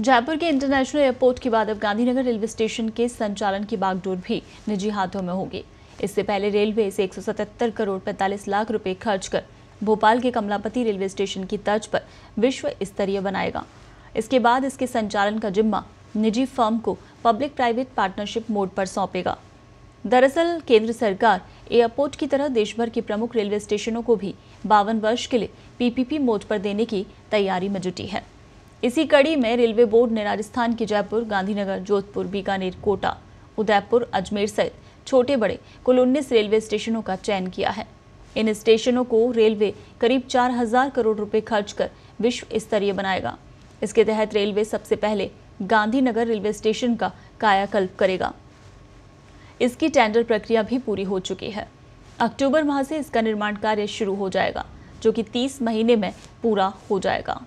जयपुर के international airport के बाद अब गांधीनगर रेलवे स्टेशन के संचालन की बागडोर भी निजी हाथों में होगी इससे पहले रेलवे इसे 177 करोड़ 45 लाख रुपए खर्च कर भोपाल के कमलापति रेलवे स्टेशन की तर्ज पर विश्व स्तरीय बनाएगा इसके बाद इसके संचालन का जिम्मा निजी फर्म को पब्लिक प्राइवेट पार्टनरशिप मोड पर सौंपेगा दरअसल केंद्र सरकार एयरपोर्ट की तरह देश भर के प्रमुख रेलवे स्टेशनों को भी बावन वर्ष के लिए पीपीपी मोड पर देने की तैयारी में जुटी है इसी कड़ी में रेलवे बोर्ड ने राजस्थान के जयपुर गांधीनगर जोधपुर बीकानेर कोटा उदयपुर अजमेर सहित छोटे बड़े कुल उन्नीस रेलवे स्टेशनों का चयन किया है इन स्टेशनों को रेलवे करीब चार हजार करोड़ रुपए खर्च कर विश्व स्तरीय बनाएगा इसके तहत रेलवे सबसे पहले गांधीनगर रेलवे स्टेशन का कायाकल्प करेगा इसकी टेंडर प्रक्रिया भी पूरी हो चुकी है अक्टूबर माह से इसका निर्माण कार्य शुरू हो जाएगा जो कि 30 महीने में पूरा हो जाएगा